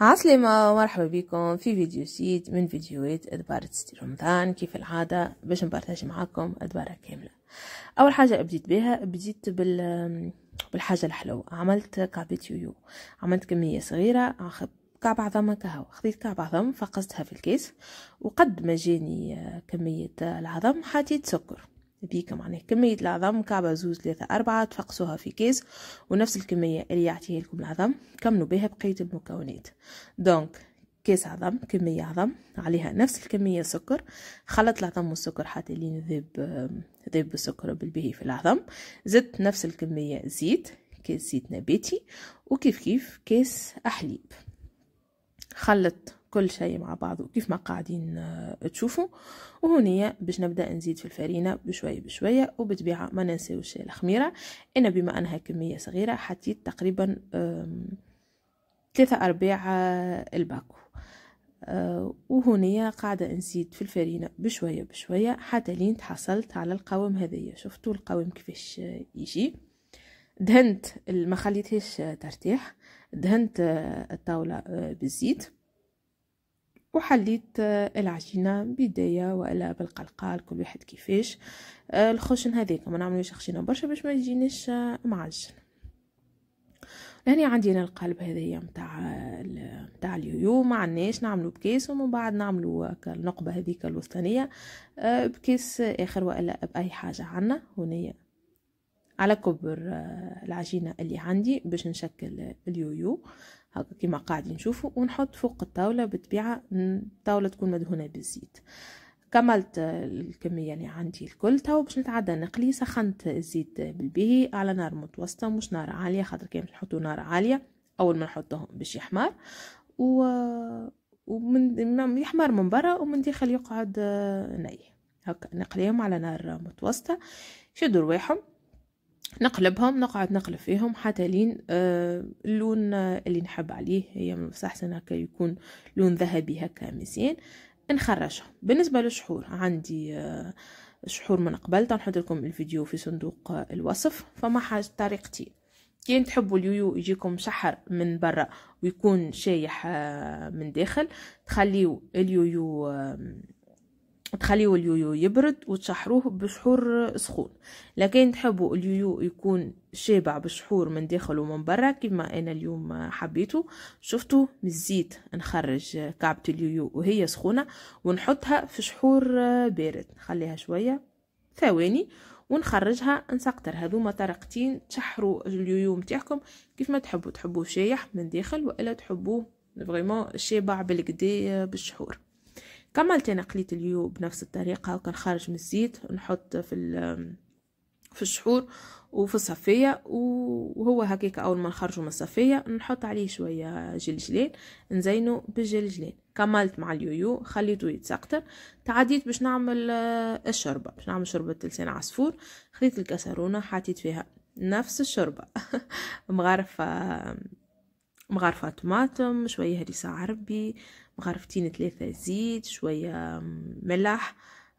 عسلامة ومرحبا بكم في فيديو جديد من فيديوهات ادبار ستي رمضان كيف العادة باش نبارتاج معاكم ادبارة كاملة اول حاجة بديت بها بديت بال بالحاجة الحلوة عملت كعبة يويو عملت كمية صغيرة كعب عظمة كهوة خذيت كعب عظم فقصتها في الكيس وقد ما جاني آه، كمية آه، العظم حطيت سكر هذيك معناه كمية العظم مكعبة زوز ثلاثة أربعة تفقسوها في كيس ونفس الكمية اللي يعطيه لكم العظم كملوا بها بقية المكونات دونك كيس عظم كمية عظم عليها نفس الكمية سكر خلط العظم والسكر حتى لين ذيب ذيب السكر بالبهي في العظم زدت نفس الكمية زيت كيس زيت نباتي وكيف كيف كيس أحليب خلط كل شيء مع بعضه كيف ما قاعدين آه، تشوفوا وهنا باش نبدا نزيد في الفرينه بشويه بشويه وبالطبيعه ما ننساوش الخميره انا بما انها كميه صغيره حطيت تقريبا ثلاثة أرباع آه، الباكو آه، وهنا قاعدة نزيد في الفرينة بشوية بشوية حتى لين تحصلت على القوام هذايا شفتوا القوام كيفاش يجي دهنت ما خليتهاش ترتاح دهنت الطاولة بالزيت وحليت آه، العجينه بدايه ولا بالقلقال كل واحد كيفاش آه، الخشن هذيك ما نعملوش خشينه برشا باش ما يجينيش آه، معجن يعني عندي انا القلب هذايا نتاع نتاع اليويو ما عندناش نعملو بكيس ومن بعد نعملو النقبه هذيك الوسطانيه بكيس اخر والا باي حاجه عنا هنايا على كبر العجينه اللي عندي باش نشكل اليويو هكا كيما قاعدين نشوفوا ونحط فوق الطاولة بالطبيعة الطاولة تكون مدهونة بالزيت كملت الكمية اللي يعني عندي الكل تاو باش نتعدى نقلي سخنت الزيت بالبيه على نار متوسطة مش نار عالية خاطر كي نحطو نار عالية أول ما نحطهم باش يحمر و ومن يحمر من برا ومن داخل يقعد ني هكا نقليهم على نار متوسطة شدوا رواحهم نقلبهم نقعد نقلب فيهم حتى لين آه اللون آه، اللي نحب عليه هي من المستحسن هكا يكون لون ذهبي هكا مزيان نخرجهم بالنسبه للشحور عندي آه شحور من قبل تنحط لكم الفيديو في صندوق آه، الوصف فما حاجه طريقتين كي تحبوا اليويو يجيكم شحر من برا ويكون شايح آه، من داخل تخليو اليويو تخليو اليويو يبرد وتشحروه بشحور سخون لكن تحبوا اليويو يكون شابع بشحور من داخل ومن برا كما انا اليوم حبيته شفتوا من الزيت نخرج كعبة اليويو وهي سخونة ونحطها في شحور بارد نخليها شوية ثواني ونخرجها نسقطر هذوما طريقتين تشحروا اليويو نتاعكم كيف ما تحبوا تحبوه شايح من داخل والا تحبوه فريمون شابع بالقدي بالشحور كملت أنا قليت اليو بنفس الطريقة كان خارج من الزيت نحط في في الشحور وفي الصفية وهو هكاك أول ما نخرجه من الصفية نحط عليه شوية جلجلين نزينه بالجلجلين كملت مع اليويو خليته يتسقطر تعديت باش نعمل آه، الشوربة باش نعمل شوربة لسان عصفور خديت الكسرونة حطيت فيها نفس الشوربة مغرفة مغارفة طماطم شوية هريسة عربي مغارفتين ثلاثة زيت شوية ملح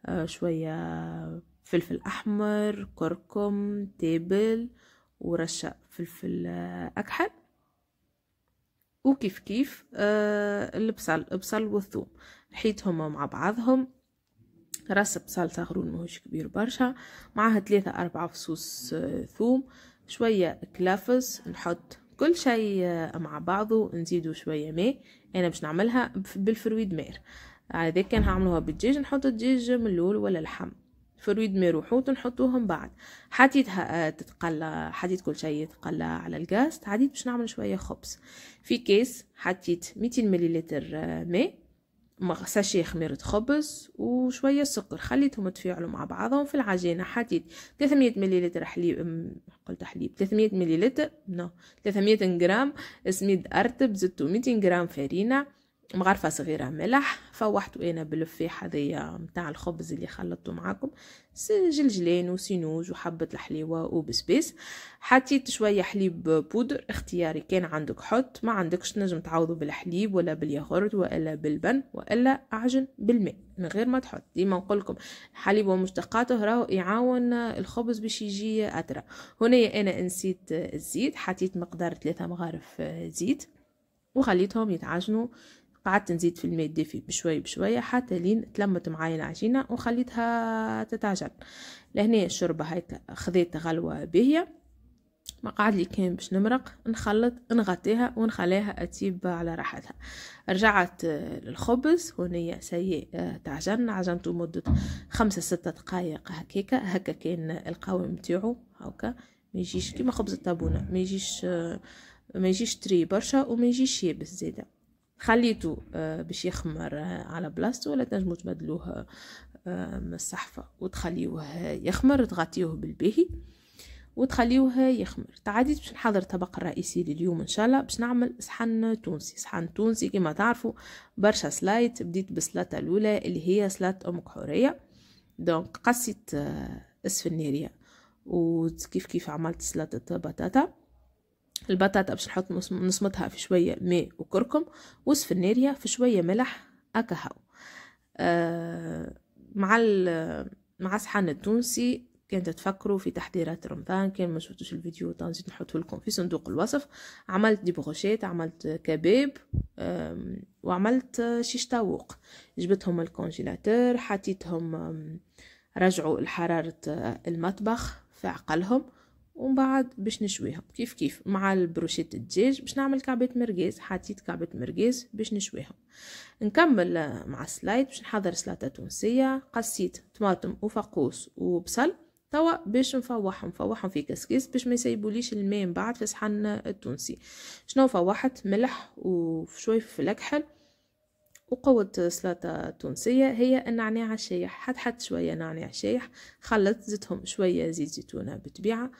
آه، شوية فلفل أحمر كركم تابل ورشة فلفل آه، أكحل وكيف كيف آه، البصل البصل والثوم حيتهم مع بعضهم راس بصل صغرون ماهوش كبير برشا معها ثلاثة أربعة فصوص ثوم شوية كلافس نحط كل شيء آه، مع بعضه نزيدو شويه ماء انا باش نعملها بالفرويد مير على ذلك كان هعملوها بالدجاج نحط الدجاج من الاول ولا اللحم فرويد مير وحوت نحطوهم بعد حطيتها آه، تتقلى حطيت كل شيء يتقلى على الغاز عديت باش نعمل شويه خبز في كيس حطيت 200 مليلتر آه، ماء ساشيه خميرة خبز وشوية سكر خليتهم تفاعلوا مع بعضهم في العجينة حديد 300 مليلتر حليب قلت حليب 300 مليلتر نو 300 جرام سميد أرتب زدتو 200 جرام فرينة مغرفة صغيرة ملح فوحتو أنا بلفي حذية متاع الخبز اللي خلطته معاكم جلجلان وسينوج وحبة الحليوة وبسبيس حطيت شوية حليب بودر اختياري كان عندك حط ما عندكش تنجم تعوضه بالحليب ولا بالياغورت ولا بالبن ولا أعجن بالماء من غير ما تحط ديما نقولكم حليب ومشتقاته راهو يعاون الخبز باش يجي أترى هنا أنا نسيت الزيت حطيت مقدار ثلاثة مغارف زيت وخليتهم يتعجنوا قعدت نزيد في الماء الدافي بشوية بشوية حتى لين تلمت معايا العجينة وخليتها تتعجن لهنا الشوربة هاي خذيت غلوة باهية ما قعد لي كان باش نمرق نخلط نغطيها ونخليها تسيب على راحتها رجعت للخبز ونية سي آه، تعجن عجنته مدة خمسة ستة دقايق هكاكا هكا كان القوام نتاعو هاكا ما يجيش كيما خبز الطابونة ما يجيش آه، ما يجيش تري برشا وما يجيش يابس زاده خليته آه، باش يخمر آه، على بلاصتو ولا تنجمو تبدلوه آه، من الصحفه وتخليوه يخمر تغطيوه بالباهي وتخليوه يخمر تعادي باش نحضر الطبق الرئيسي لليوم ان شاء الله باش نعمل صحن تونسي صحن تونسي كما تعرفوا برشا سلايت بديت بالسلاطه الاولى اللي هي سلاطه ام كحوريه دونك قصيت اسفل وكيف كيف عملت سلطه بطاطا البطاطا باش نحط نصمتها في شويه ماء وكركم وسفنيريا في شويه ملح اكهو آه، مع مع صحن التونسي كان تفكروا في تحضيرات رمضان كان ما شفتوش الفيديو تنزيد نحطه لكم في صندوق الوصف عملت دي بروشيت عملت كباب وعملت شيش طاووق جبتهم الكونجيلاتور حطيتهم رجعوا لحرارة المطبخ في عقلهم ومن بعد باش نشويهم كيف كيف مع البروشيت الدجاج باش نعمل كعبه مرقاز حطيت كعبه مرقاز باش نشويهم نكمل آه، مع السلايد باش نحضر سلطه تونسيه قصيت طماطم وفقوس وبصل توا باش نفوحهم نفوحهم في كسكس باش ما يسيبوليش الماء من بعد في الصحن التونسي شنو فوحت ملح وشويه فلفل اكحل وقوة سلطة تونسية هي النعناع الشايح حد حد شوية نعناع شايح خلط زيتهم شوية زيت زيتونة بالطبيعة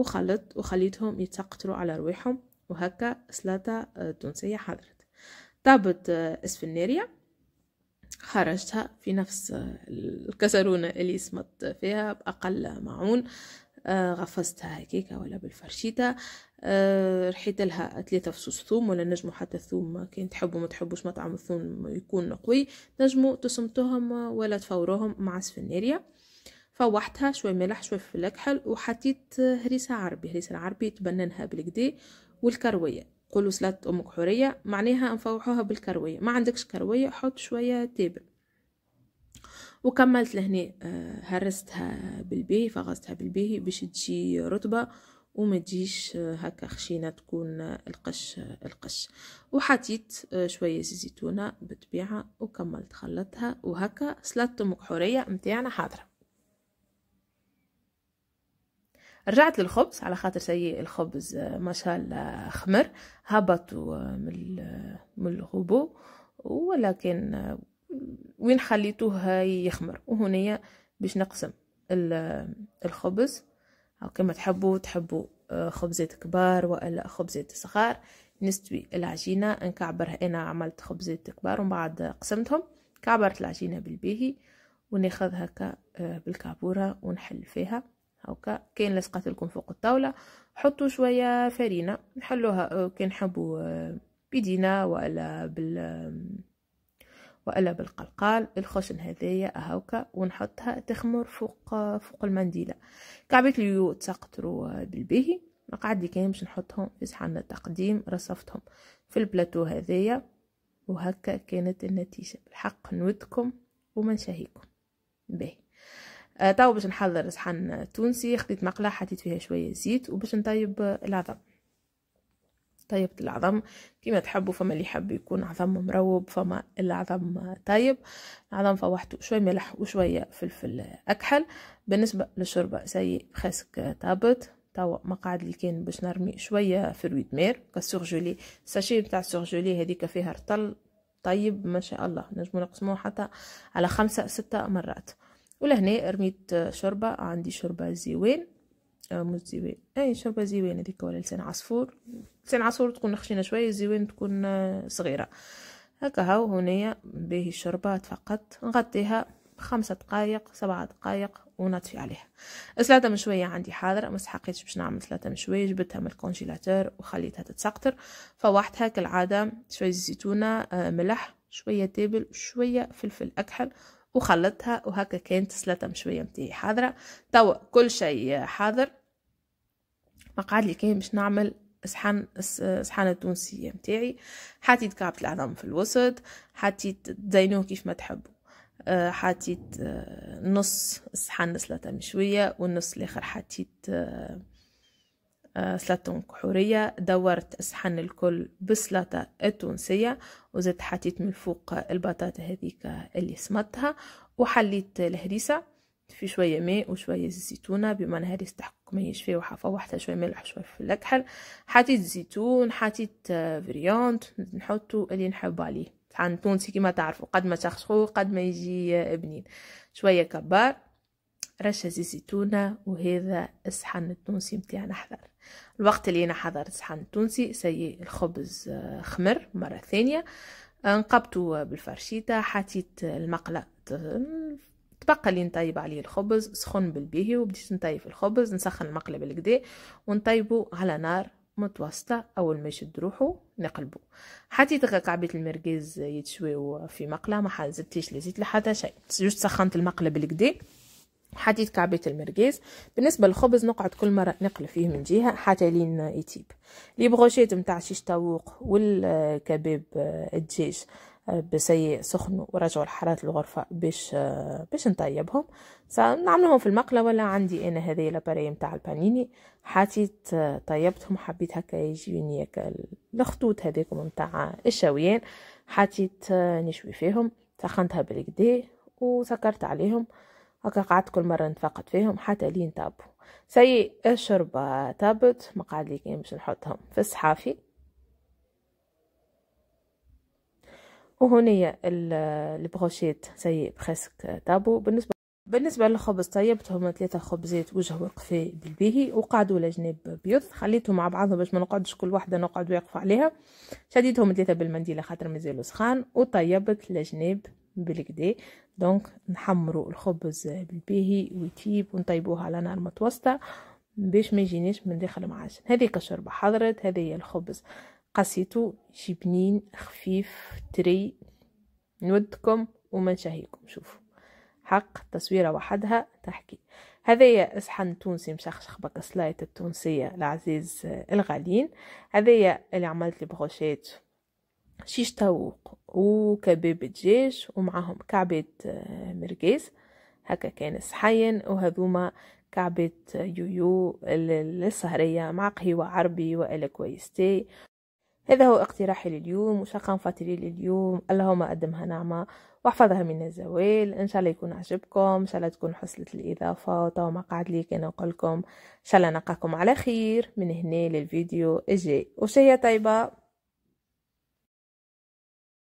وخلط وخليتهم يتقتلوا على رويحهم وهكا سلطة آه، تونسية حضرت طابت آه، اسفنيريا خرجتها في نفس آه، الكسرونة اللي سمط فيها بأقل معون غفزتها هكيكا ولا بالفرشيطة رحيت لها ثلاثة فصوص ثوم ولا نجمو حتى الثوم كان تحبوا ما تحبوش مطعم الثوم يكون قوي نجمو تسمتوهم ولا تفوروهم مع سفنيريا فوحتها شوي ملح شوي فلفل اكحل وحطيت هريسه عربي هريسه العربي تبننها بالكدي والكرويه قولوا سلطة امك حوريه معناها نفوحوها بالكرويه ما عندكش كرويه حط شويه تابل وكملت لهنا آه، هرستها بالباهي فغزتها بالباهي باش تجي رطبه وما تجيش آه، هكا خشينه تكون القش القش وحطيت آه، شويه زيت زيتونه بالطبيعه وكملت خلطتها وهكا سلطه امك حوريه نتاعنا حاضره رجعت للخبز على خاطر سي الخبز آه، ما شاء الله خمر هبط آه، من الغبو ولكن آه، وين خليتوه يخمر وهنايا باش نقسم الخبز كما تحبوا تحبوا خبزات كبار ولا خبزات صغار نستوي العجينة نكعبرها أنا عملت خبزات كبار ومن بعد قسمتهم كعبرت العجينة بالباهي وناخذ هكا بالكعبورة ونحل فيها هاكا كاين لصقت لكم فوق الطاوله حطوا شويه فرينه نحلوها كي نحبوا آه، بيدينا ولا بال ولا بالقلقال الخشن هذايا هاكا ونحطها تخمر فوق آه، فوق المنديله كعبات اليو تسقطرو آه، بالبهي مقعد لي كاين باش نحطهم في صحن التقديم رصفتهم في البلاطو هذايا وهكا كانت النتيجه بالحق نودكم ومنشهيكم باهي آه باش نحضر صحن تونسي خديت مقلة حطيت فيها شوية زيت وباش نطيب العظم طيبت العظم كيما تحبوا فما اللي يحب يكون عظم مروب فما العظم طيب العظم فوحته شوية ملح وشوية فلفل أكحل بالنسبة للشوربة زي خاسك طابت توا مقعد اللي كان باش نرمي شوية فرويد مير كالسورجولي الساشي نتاع السورجولي هذيك فيها رطل طيب ما شاء الله نجمو نقسموه حتى على خمسة ستة مرات ولهنا رميت شوربة عندي شوربة زيوان آه، مش زيوان اي شوربة زيوان هذيك ولا لسان عصفور لسان عصفور تكون خشينة شوية زيوان تكون آه، صغيرة هكا هاو هنايا باهي الشوربة فقط نغطيها خمسة دقايق سبعة دقايق ونطفي عليها السلاطه من شويه عندي حاضره ما استحقيتش باش نعمل سلطه من شويه جبتها من الكونجيلاتور وخليتها تتسقطر فواحدها كالعاده شويه زيتونه آه، ملح شويه تابل شويه فلفل اكحل وخلطها وهكا كانت السلطه مشويه متاعي حاضره توا كل شيء حاضر ما قعد لي كان باش نعمل صحن صحن التونسيه متاعي حطيت كعبه العظم في الوسط حطيت دينوه كيف ما تحبوا آه، حطيت آه، نص صحن سلطه مشويه والنص الاخر حطيت آه، سلاتون كحورية دورت الصحن الكل بالسلطة التونسية وزدت حطيت من فوق البطاطا هذيك اللي صمتها وحليت الهريسة في شوية ماء وشوية زيتونة بما انها الهريسة تحكم ما فيه وحفوحتها شوية ملح وشوية في الأكحل حطيت زيتون حطيت فريونت نحطو اللي نحب عليه عن تونسي كما تعرفوا قد ما تخشخوه قد ما يجي بنين شوية كبار رشة زيت زيتونة وهذا الصحن التونسي متاعنا حضر الوقت اللي أنا حضرت الصحن التونسي سي الخبز آه، خمر مرة ثانية آه، نقبتو بالفرشيطة حطيت المقلة تبقى اللي نطيب عليه الخبز سخن بالبيهي وبديت نطيب الخبز نسخن المقلة بالكدا ونطيبه على نار متوسطة أول ما يشد روحو نقلبو حطيت هكا كعبيت المرقاز يتشوي في مقلة ما حزبتيش لزيت لحتى شيء جوست سخنت المقلة بالكدا حديد كعبة المرقاز بالنسبة للخبز نقعد كل مرة نقل فيه من جهة حتى لين يتيب لي بغوشيت متاع شيش تاوق والكباب آه، الدجاج آه، بسيء سخن ورجعوا لحرارة الغرفة باش آه، باش نطيبهم نعملهم في المقلة ولا عندي أنا هذي لباري متاع البانيني حطيت طيبتهم حبيت هكا يجيوني هكا الخطوط هذيكم متاع الشويان حطيت نشوي فيهم سخنتها بالكدا وسكرت عليهم هكا قعدت كل مرة نتفقد فيهم حتى لين طابوا سي الشربة لي مقاديكين باش نحطهم في الصحافي وهنيا البروشيت سي بريسك تابو بالنسبة بالنسبة للخبز طيبتهم ثلاثة خبزات وجه وقفي بالبيهي وقعدوا لجنب بيض خليتهم مع بعضهم باش ما نقعدش كل واحدة نقعد واقفة عليها شديتهم ثلاثة بالمنديلة خاطر مازالوا سخان وطيبت لجناب بالكدي دونك نحمروا الخبز بالباهي ويطيب ونطيبوه على نار متوسطه باش ما يجينيش من داخل معجن هذه الشوربه حضرت هذه هي الخبز قسيته شي بنين خفيف تري نودكم وما نشهيكم شوفوا حق تصويرة وحدها تحكي يا صحن تونسي مشخشخ بك سلايت التونسية العزيز الغالين هذايا اللي عملت لي بروشيت شيش طاووق وكباب دجاج ومعهم كعبة آه، مرقاز هكا كان صحين وهذوما كعبة آه، يويو للسهرية مع قهوة عربي وإلا كويستي هذا هو اقتراحي لليوم وشاقا فاتري لليوم اللهم أقدمها نعمة واحفظها من الزوال ان شاء الله يكون عجبكم ان شاء الله تكون حصلت الاضافه وتوا ما قعد لي كان نقولكم ان شاء الله نلقاكم على خير من هنا للفيديو الجاي وشيه طيبه